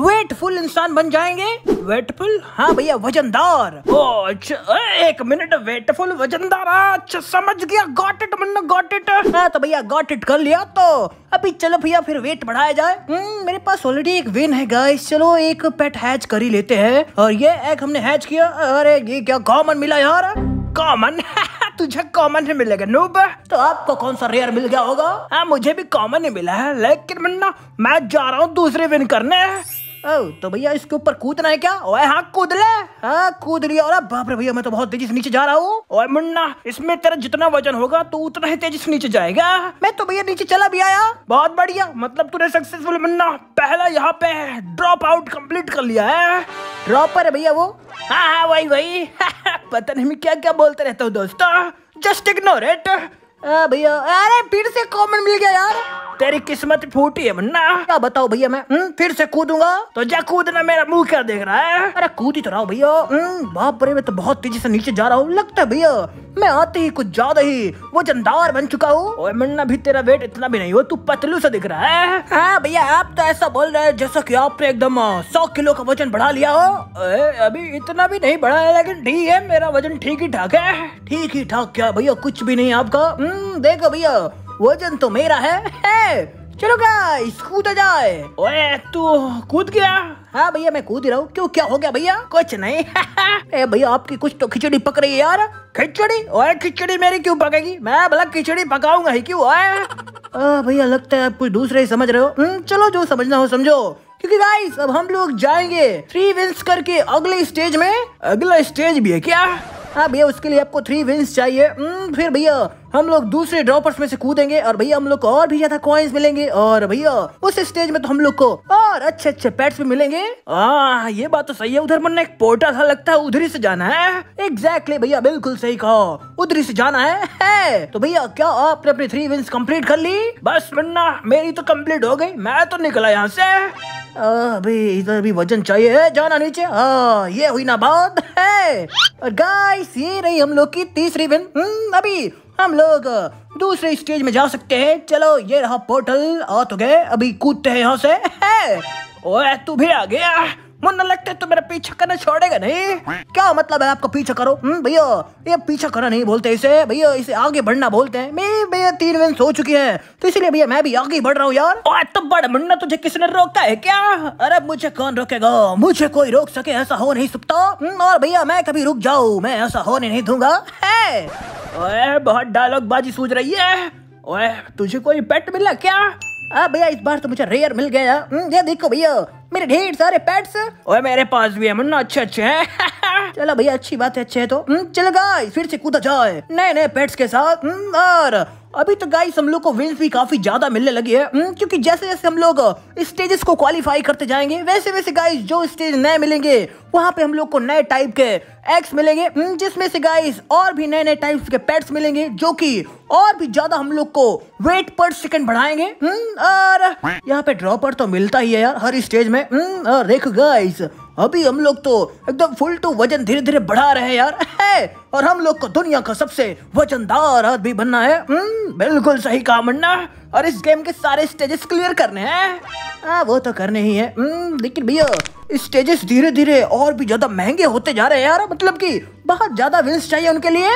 वेटफुल इंसान बन जाएंगे वेटफुल हाँ भैया वजनदार अच्छा, एक मिनट वेटफुल वजनदार अच्छा समझ गया got it man got it हाँ तो भैया गॉट इट कर लिया तो अभी चलो भैया फिर वेट बढ़ाया जाए हम्म, मेरे पास ऑलरेडी एक वेन है गाइस चलो एक पेट हैच कर ही लेते हैं और ये एग हमने हैच किया अरे ये क्या कॉमन मिला यार कॉमन तुझे कॉमन ही मिलेगा नूब तो आपको कौन सा रेयर मिल गया होगा आ, हाँ, मुझे भी कॉमन ही मिला है लेकिन मन्ना मैं जा रहा हूँ दूसरे विन करने ओ तो भैया इसके ऊपर कूदना है क्या ओए हाँ कूद ले हाँ कूद लिया और बाप रे भैया मैं तो बहुत तेजी से नीचे जा रहा हूँ ओए मुन्ना इसमें तेरा जितना वजन होगा तो उतना ही तेजी से नीचे जाएगा मैं तो भैया नीचे चला भी आया बहुत बढ़िया मतलब तूने सक्सेसफुल मुन्ना पहला यहाँ पे ड्रॉप आउट कम्प्लीट कर लिया है ड्रॉपर है भैया वो हाँ हाँ वही वही पता नहीं मैं क्या क्या बोलते रहता हूँ दोस्तों जस्ट इग्नोर इट भैया अरे फिर से कॉमेंट मिल गया यार तेरी किस्मत फूटी है मुन्ना क्या बताओ भैया मैं हुँ? हम्म, फिर से कूदूंगा तो जा कूदना मेरा मुंह क्या देख रहा है अरे कूद ही तो रहा भैया हम्म, बाप रे मैं तो बहुत तेजी से नीचे जा रहा हूँ लगता है भैया मैं आते ही कुछ ज्यादा ही वो जनदार बन चुका हूँ मुन्ना भी तेरा वेट इतना भी नहीं हो तू पतलू से दिख रहा है हाँ भैया आप तो ऐसा बोल रहे हैं जैसा कि आपने एकदम सौ किलो का वजन बढ़ा लिया हो अभी इतना भी नहीं बढ़ा है लेकिन ठीक है मेरा वजन ठीक ही ठाक है ठीक ही ठाक क्या भैया कुछ भी नहीं आपका हम्म, देखो भैया वजन तो मेरा है, चलो गाइस कूद जाए ओए तू कूद गया हाँ भैया मैं कूद रहा हूँ क्यों क्या हो गया भैया कुछ नहीं ए भैया आपकी कुछ तो खिचड़ी पक रही है यार खिचड़ी ओए खिचड़ी मेरी क्यों पकेगी मैं भला खिचड़ी पकाऊंगा ही क्यों ओए भैया लगता है आप कुछ दूसरे ही समझ रहे हो हम्म, चलो जो समझना हो समझो क्योंकि गाइस अब हम लोग जाएंगे थ्री विंस करके अगले स्टेज में अगला स्टेज भी है क्या हाँ भैया उसके लिए आपको थ्री विंस चाहिए हम्म, फिर भैया हम लोग दूसरे ड्रॉपर्स में से कूदेंगे और भैया हम लोग को और भी ज्यादा कॉइन्स मिलेंगे और भैया उस स्टेज में तो हम लोग को और अच्छे अच्छे पेट्स भी मिलेंगे आ, ये बात तो सही है उधर मन एक पोर्टल था लगता है उधर ही से जाना है एग्जैक्टली exactly भैया बिल्कुल सही कहो उधर ही से जाना है, है। तो भैया क्या आपने अपनी थ्री विंस कम्प्लीट कर ली बस मुन्ना मेरी तो कम्प्लीट हो गई मैं तो निकला यहाँ से अभी इधर भी वजन चाहिए है जाना नीचे आ, ये हुई ना बात है और गाइस ये रही हम लोग की तीसरी विन हम्म, अभी हम लोग दूसरे स्टेज में जा सकते हैं चलो ये रहा पोर्टल आ तो गए अभी कूदते हैं यहाँ से है। ओए तू भी आ गया मुन्ना लगता है तू मेरा पीछा करना छोड़ेगा नहीं क्या मतलब है आपका पीछा करो हम्म, भैया ये पीछा करना नहीं बोलते इसे भैया इसे आगे बढ़ना बोलते हैं मैं भैया तीन दिन हो चुकी है तो इसलिए भैया मैं भी आगे बढ़ रहा हूँ यार ओए तो बड़ मुन्ना तुझे किसने रोका है क्या अरे मुझे कौन रोकेगा मुझे कोई रोक सके ऐसा हो नहीं सकता हम्म, और भैया मैं कभी रुक जाऊ मैं ऐसा होने नहीं दूंगा है ओए बहुत डायलॉग बाजी सूझ रही है ओए तुझे कोई पेट मिला क्या भैया इस बार तो मुझे रेयर मिल गया हम्म, ये देखो भैया मेरे ढेर सारे पेट्स ओए मेरे पास भी है मुन्ना अच्छे अच्छे हैं चलो भैया अच्छी बात है अच्छे है तो हम्म, चल गाय फिर से कूदा जाए नए नए पेट्स के साथ हम्म, और अभी तो गाइस हम लोग को विंस भी काफी ज्यादा मिलने लगी है हम्म, क्योंकि जैसे जैसे हम लोग स्टेजेस को क्वालिफाई करते जाएंगे वैसे वैसे गाइस जो स्टेज नए मिलेंगे वहां पे हम लोग को नए टाइप के एक्स मिलेंगे जिसमें से गाइस और भी नए नए टाइप्स के पेट्स मिलेंगे जो कि और भी ज्यादा हम लोग को वेट पर सेकेंड बढ़ाएंगे और यहाँ पे ड्रॉपर तो मिलता ही है यार हर स्टेज में में देखो गाइस अभी हम लोग तो एकदम फुल टू वजन धीरे धीरे बढ़ा रहे हैं यार है और हम लोग को दुनिया का सबसे वजनदार आदमी बनना है हम्म, बिल्कुल सही काम बनना और इस गेम के सारे स्टेजेस क्लियर करने हैं आ, वो तो करने ही है हम्म, लेकिन भैया स्टेजेस धीरे धीरे और भी ज्यादा महंगे होते जा रहे हैं यार मतलब कि बहुत ज्यादा विल्स चाहिए उनके लिए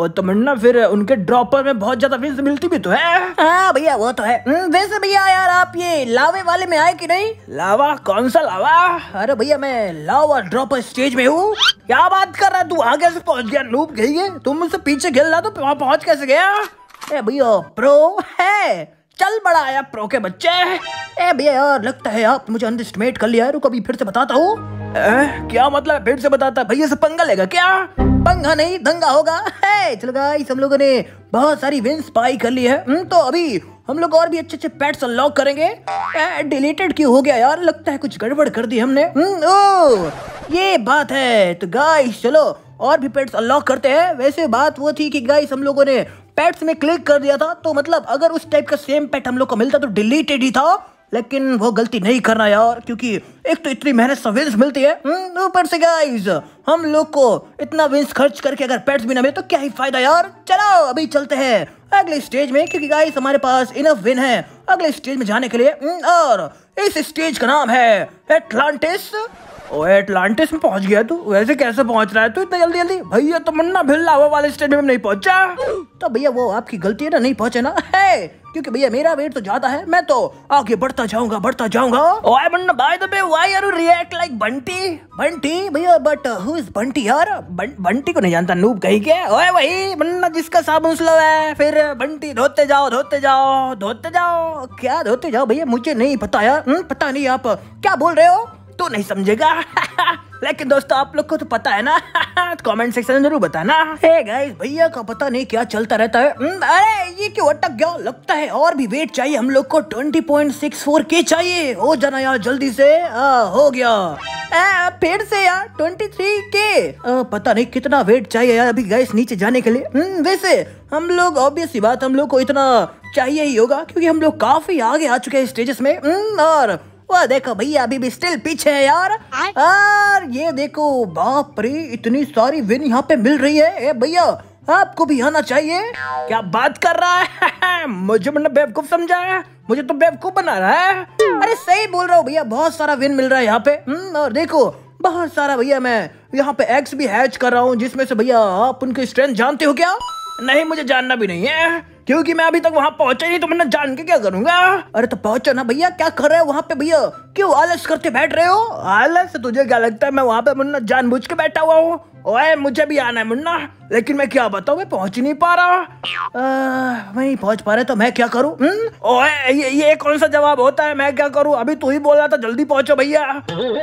और तमन्ना फिर उनके ड्रॉपर में बहुत ज्यादा विंस मिलती भी तो है हाँ भैया वो तो है वैसे हम्म, भैया यार आप ये लावे वाले में आए कि नहीं लावा कौन सा लावा अरे भैया मैं लावा ड्रॉपर स्टेज में हूँ क्या बात कर रहा तू आगे से पहुंच गया लूप गई है तुम मुझसे पीछे खेल रहा तो वहाँ पहुंच कैसे गया भैया प्रो है चल बड़ा आया प्रो के बच्चे ए भैया यार लगता है आप मुझे अंडरस्टिमेट कर लिया है रुको अभी फिर से बताता हूँ ए, क्या मतलब फिर से बताता भैया से पंगा लेगा क्या पंगा नहीं दंगा होगा है चलो गाइस हम लोगों ने बहुत सारी विंस पाई कर ली है हम्म, तो अभी हम लोग और भी अच्छे अच्छे पैट्स अनलॉक करेंगे डिलीटेड क्यों हो गया यार लगता है कुछ गड़बड़ कर दी हमने हम्म, ओ ये बात है तो गाइस चलो और भी पेट्स अनलॉक करते हैं वैसे बात वो थी कि गाइस हम लोगों ने पेट्स में क्लिक कर दिया था तो मतलब अगर उस टाइप का सेम पेट हम लोग को मिलता तो डिलीटेड ही था लेकिन वो गलती नहीं करना यार क्योंकि एक तो इतनी मेहनत से विंस मिलती है हम्म, ऊपर से गाइस हम लोग को इतना विंस खर्च करके अगर पेट्स भी ना मिले तो क्या ही फायदा यार चलो अभी चलते हैं अगले स्टेज में क्योंकि गाइस हमारे पास इनफ विन है अगले स्टेज में जाने के लिए हम्म, और इस स्टेज का नाम है एटलांटिस ओए अटलांटिस में पहुंच गया तू वैसे कैसे पहुंच रहा है तू इतना जल्दी जल्दी भैया तो तो भिल हवा वाले स्टेडियम नहीं पहुंचा तो भैया वो आपकी गलती है ना नहीं पहुंचे ना है क्योंकि भैया मेरा वेट तो ज्यादा है मैं तो आगे बढ़ता जाऊंगा बढ़ता जाऊंगा ओए बन्ना by the way why are you react like Bunty Bunty भैया बट हु इज बंटी यार बंटी को नहीं जानता नूब कही के ओए वही बन्ना जिसका साबुन स्लो है फिर बंटी धोते जाओ धोते जाओ धोते जाओ क्या धोते जाओ भैया मुझे नहीं पता यार हम्म, पता नहीं आप क्या बोल रहे हो तो नहीं समझेगा लेकिन दोस्तों आप लोग को तो पता है ना कमेंट सेक्शन में जरूर बताना हे गाइस भैया का पता नहीं क्या चलता रहता है हम्म, अरे ये क्यों अटक गया लगता है और भी वेट चाहिए हम लोग को 20.64 के चाहिए हो जाना यार जल्दी से आ, हो गया फिर से यार 23 के आ, पता नहीं कितना वेट चाहिए यार अभी गैस नीचे जाने के लिए हम्म, वैसे हम लोग ऑब्वियस बात हम लोग को इतना चाहिए ही होगा क्योंकि हम लोग काफी आगे आ चुके हैं स्टेजेस में हम्म, और वह देखो भैया अभी भी स्टिल पीछे है यार और ये देखो बाप रे इतनी सारी विन यहाँ पे मिल रही है भैया आपको भी आना चाहिए क्या बात कर रहा है मुझे मतलब बेवकूफ समझा है मुझे तो बेवकूफ बना रहा है अरे सही बोल रहा हूँ भैया बहुत सारा विन मिल रहा है यहाँ पे हम्म, और देखो बहुत सारा भैया मैं यहाँ पे एक्स भी हैच कर रहा हूँ जिसमें से भैया आप उनकी स्ट्रेंथ जानते हो क्या नहीं मुझे जानना भी नहीं है क्योंकि मैं अभी तक वहाँ पहुंचा नहीं तो मैं जान के क्या करूंगा अरे तो पहुंचो ना भैया क्या कर रहे हो वहाँ पे भैया क्यों आलस करते बैठ रहे हो आलस तुझे क्या लगता है मैं वहाँ पे मुन्ना बुझ के बैठा हुआ हूँ ओए मुझे भी आना है मुन्ना लेकिन मैं क्या बताऊँ मैं पहुंच नहीं पा रहा आ, मैं नहीं पहुंच पा रहा तो मैं क्या करूँ हम्म? ओए ये, ये कौन सा जवाब होता है मैं क्या करूँ अभी तू ही बोल रहा था जल्दी पहुंचो भैया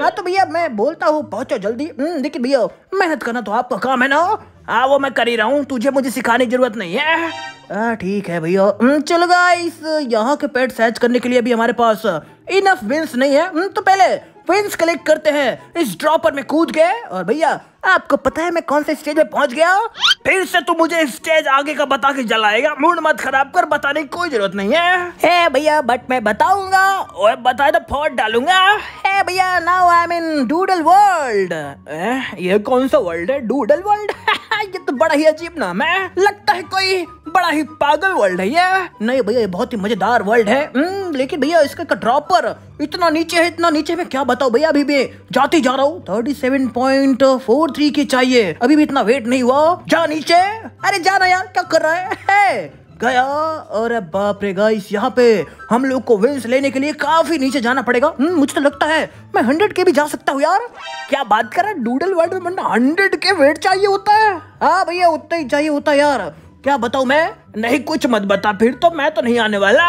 हाँ तो भैया मैं बोलता हूँ पहुंचो जल्दी लेकिन हम्म, भैया मेहनत करना तो आपका काम है ना हाँ वो मैं कर ही रहा हूँ तुझे मुझे सिखाने की जरूरत नहीं है ठीक है भैया चल गाइस यहाँ के पेट सैच करने के लिए भी हमारे पास इनफ विंस नहीं है तो पहले विंस कलेक्ट करते हैं इस ड्रॉपर में कूद गए और भैया आपको पता है मैं कौन से स्टेज में पहुंच गया फिर से तू मुझे स्टेज आगे का बता के जलाएगा मूड मत खराब कर बताने की कोई जरूरत नहीं है हे भैया बट मैं बताऊंगा ओए बताए तो फोड़ डालूंगा हे भैया now I am in doodle world ये कौन सा वर्ल्ड है डूडल वर्ल्ड ये तो बड़ा ही अजीब नाम है लगता है कोई बड़ा ही पागल वर्ल्ड है ये नहीं भैया ये बहुत ही मजेदार वर्ल्ड है हम्म, लेकिन भैया इसका ड्रॉपर इतना नीचे है इतना नीचे में क्या बताऊं भैया अभी भी जाती जा रहा हूँ thirty seven point four three के चाहिए अभी भी इतना वेट नहीं हुआ जा नीचे अरे जाना यार क्या कर रहा है, है। गया और बाप रे गाइस यहाँ पे हम लोग को विंस लेने के लिए काफी नीचे जाना पड़ेगा हम्म, मुझे तो लगता है मैं हंड्रेड के भी जा सकता हूँ यार क्या बात कर रहा है डूडल वर्ल्ड में वरना हंड्रेड के वेट चाहिए होता है हाँ भैया उतना ही चाहिए होता है यार क्या बताऊ मैं नहीं कुछ मत बता फिर तो मैं तो नहीं आने वाला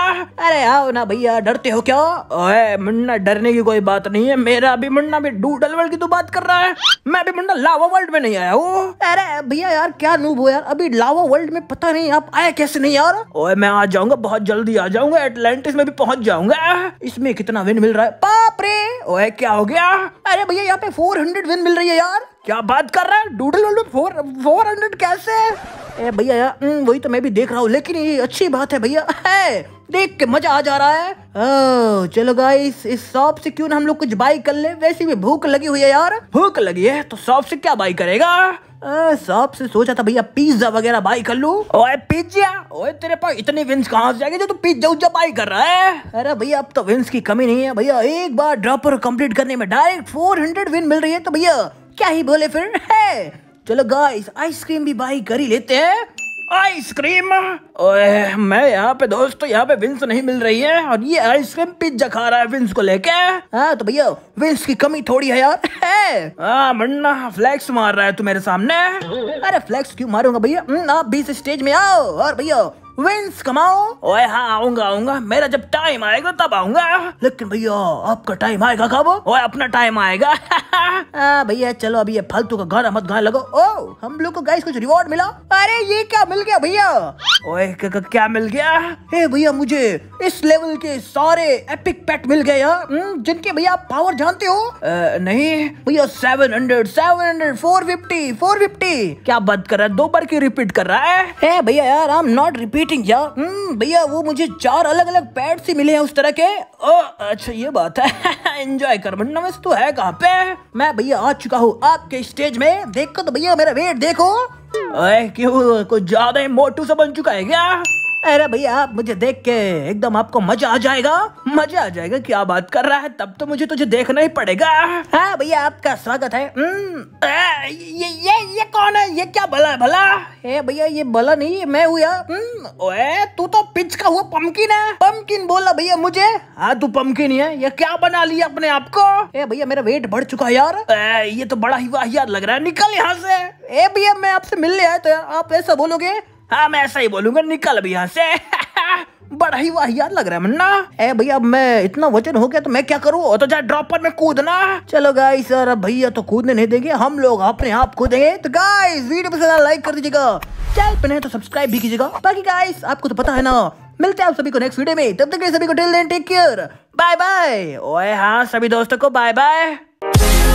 अरे आओ ना भैया डरते हो क्या ओए मुन्ना डरने की कोई बात नहीं है मेरा अभी मुन्ना भी डूडल वर्ल्ड की तो बात कर रहा है मैं अभी मुन्ना लावा वर्ल्ड में नहीं आया हूँ अरे भैया यार क्या नूब हो यार अभी लावा वर्ल्ड में पता नहीं आप आए कैसे नहीं यार ओए मैं आ जाऊंगा बहुत जल्दी आ जाऊंगा एटलांटिस में भी पहुंच जाऊंगा इसमें कितना विन मिल रहा है पापरे रे ओए क्या हो गया अरे भैया यहाँ पे फोर हंड्रेड विन मिल रही है यार क्या बात कर रहा है डूडल में फोर फोर हंड्रेड कैसे ए भैया यार हम्म, वही तो मैं भी देख रहा हूँ लेकिन ये अच्छी बात है भैया है देख के मजा आ जा रहा है ओ, चलो गाइस इस शॉप से क्यों ना हम लोग कुछ बाई कर ले वैसे भी भूख लगी हुई है यार भूख लगी है तो शॉप से क्या बाई करेगा शॉप से सोचा था भैया पिज्जा वगैरह बाई कर लू ओए पिज्जा ओए तेरे पास इतने विंस कहाँ से जाएंगे जो तू तो पिज्जा उज्जा बाई कर रहा है अरे भैया अब तो विंस की कमी नहीं है भैया एक बार ड्रॉपर कंप्लीट करने में डायरेक्ट फोर विन मिल रही है तो भैया क्या ही बोले फिर है चलो गाइस आइसक्रीम भी बाई कर ही लेते हैं आइसक्रीम ओए मैं यहाँ पे दोस्तों यहाँ पे विंस नहीं मिल रही है और ये आइसक्रीम पिज्जा खा रहा है विंस को लेके हाँ तो भैया विंस की कमी थोड़ी है यार है आ, मन्ना फ्लैक्स मार रहा है तू मेरे सामने अरे फ्लैक्स क्यों मारूंगा भैया हम्म, आप बीस स्टेज में आओ और भैया विंस कमाओ ओए हाँ आऊंगा आऊंगा मेरा जब टाइम आएगा तब आऊंगा लेकिन भैया आपका टाइम आएगा कब ओए अपना टाइम आएगा भैया चलो अभी ये फालतू का घर मत घर लगो ओ हम लोग को गाइस कुछ रिवॉर्ड मिला अरे ये क्या मिल गया भैया ओए क्या मिल गया हे भैया मुझे इस लेवल के सारे एपिक पेट मिल गए हम्म, जिनके भैया आप पावर जानते हो आ, नहीं भैया seven hundred seven hundred four fifty four fifty क्या बात कर रहा है दो बार की रिपीट कर रहा है भैया यार I am not repeat cheating यार hmm, भैया वो मुझे चार अलग अलग पैड से मिले हैं उस तरह के ओ अच्छा ये बात है एंजॉय कर बनना तो है कहाँ पे मैं भैया आ चुका हूँ आपके स्टेज में देखो तो भैया मेरा वेट देखो क्यों कुछ ज्यादा मोटू सा बन चुका है क्या अरे भैया आप मुझे देख के एकदम आपको मजा आ जाएगा मजा आ जाएगा क्या बात कर रहा है तब तो मुझे तुझे देखना ही पड़ेगा हाँ भैया आपका स्वागत है हम्म, ये ये ये कौन है ये क्या भला है भला है भैया ये भला नहीं मैं हूँ यार हम्म, तू तो पिच का हुआ पम्पकिन है पम्पकिन बोला भैया मुझे हाँ तू पम्पकिन है ये क्या बना लिया अपने आप को भैया मेरा वेट बढ़ चुका है यार ये तो बड़ा ही वाहियात लग रहा है निकल यहाँ से ए भैया मैं आपसे मिलने आया तो यार आप ऐसा बोलोगे हाँ मैं ऐसा ही बोलूंगा निकल भी यहाँ से बड़ा ही वाह यार लग रहा है मन्ना ए भैया अब मैं इतना वजन हो गया तो मैं क्या करूँ तो जा ड्रॉपर में कूदना चलो गाइस सर अब भैया तो कूदने नहीं देंगे हम लोग अपने आप कूदेंगे तो गाइस वीडियो पसंद लाइक कर दीजिएगा चैनल पे नहीं तो सब्सक्राइब भी कीजिएगा बाकी गाइस आपको तो पता है ना मिलते हैं आप सभी को नेक्स्ट वीडियो में तब तक सभी को tell take care bye bye ओए हाँ सभी दोस्तों को बाय बाय